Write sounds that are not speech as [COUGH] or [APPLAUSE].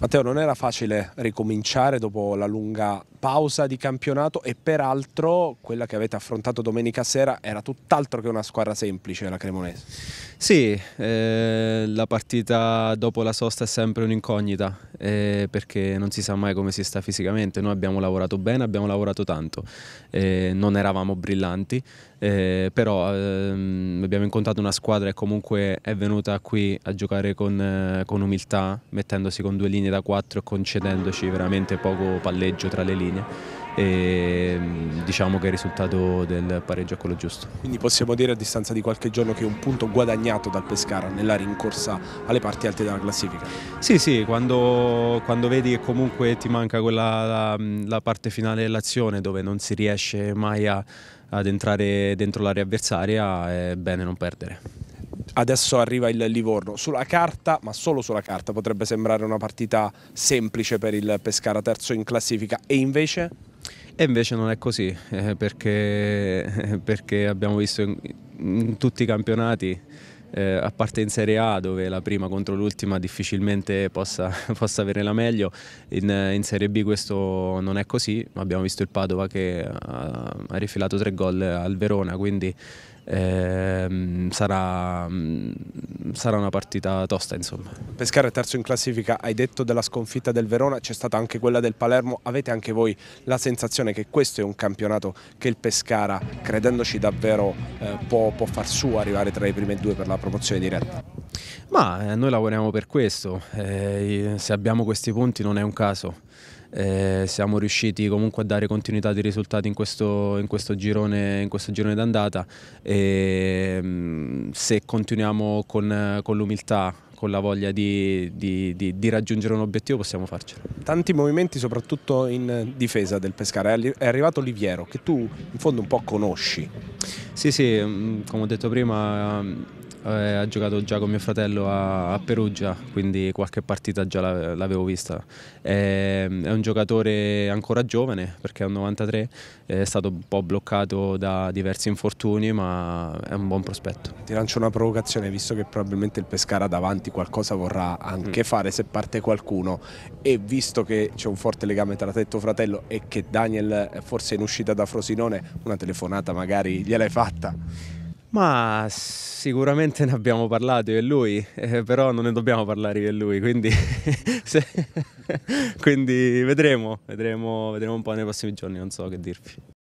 Matteo, non era facile ricominciare dopo la lunga pausa di campionato e peraltro quella che avete affrontato domenica sera era tutt'altro che una squadra semplice, la Cremonese. Sì, eh, la partita dopo la sosta è sempre un'incognita eh, perché non si sa mai come si sta fisicamente. Noi abbiamo lavorato bene, abbiamo lavorato tanto, eh, non eravamo brillanti, eh, però ehm, abbiamo incontrato una squadra che comunque è venuta qui a giocare con, eh, con umiltà, mettendosi con due linee linea da 4 concedendoci veramente poco palleggio tra le linee e mm, diciamo che il risultato del pareggio è quello giusto. Quindi possiamo dire a distanza di qualche giorno che è un punto guadagnato dal Pescara nella rincorsa alle parti alte della classifica? Sì, sì, quando, quando vedi che comunque ti manca quella, la, la parte finale dell'azione dove non si riesce mai a, ad entrare dentro l'area avversaria è bene non perdere adesso arriva il Livorno. Sulla carta, ma solo sulla carta, potrebbe sembrare una partita semplice per il Pescara terzo in classifica e invece? E invece non è così, eh, perché, [LAUGHS] perché, abbiamo visto in, in tutti i campionati, eh, a parte in Serie A dove la prima contro l'ultima difficilmente possa, [LAUGHS] possa avere la meglio, in, in, Serie B questo non è così, abbiamo visto il Padova che ha, ha rifilato tre gol al Verona, quindi eh, sarà, mm, sarà, una partita tosta insomma. Pescara è terzo in classifica, hai detto della sconfitta del Verona, c'è stata anche quella del Palermo, avete anche voi la sensazione che questo è un campionato che il Pescara, credendoci davvero, eh, può, può far su arrivare tra i primi due per la promozione diretta? Ma eh, noi lavoriamo per questo, eh, se abbiamo questi punti non è un caso eh, siamo riusciti comunque a dare continuità di risultati in questo, in questo girone, girone d'andata e ehm, se continuiamo con, con l'umiltà con la voglia di, di, di, di, raggiungere un obiettivo possiamo farcela. Tanti movimenti soprattutto in difesa del Pescara, è arrivato Oliviero che tu in fondo un po' conosci. Sì sì, mm, come ho detto prima eh, ha giocato già con mio fratello a, a Perugia, quindi qualche partita già l'avevo vista. Eh, è un giocatore ancora giovane perché è un 93, è stato un po' bloccato da diversi infortuni ma è un buon prospetto. Ti lancio una provocazione visto che probabilmente il Pescara davanti qualcosa vorrà anche mm. fare se parte qualcuno e visto che c'è un forte legame tra te e tuo fratello e che Daniel forse è in uscita da Frosinone, una telefonata magari gliel'hai fatta? Ma sicuramente ne abbiamo parlato io e lui, eh, però non ne dobbiamo parlare io e lui, quindi, [LAUGHS] se, quindi vedremo, vedremo, vedremo un po' nei prossimi giorni, non so che dirvi.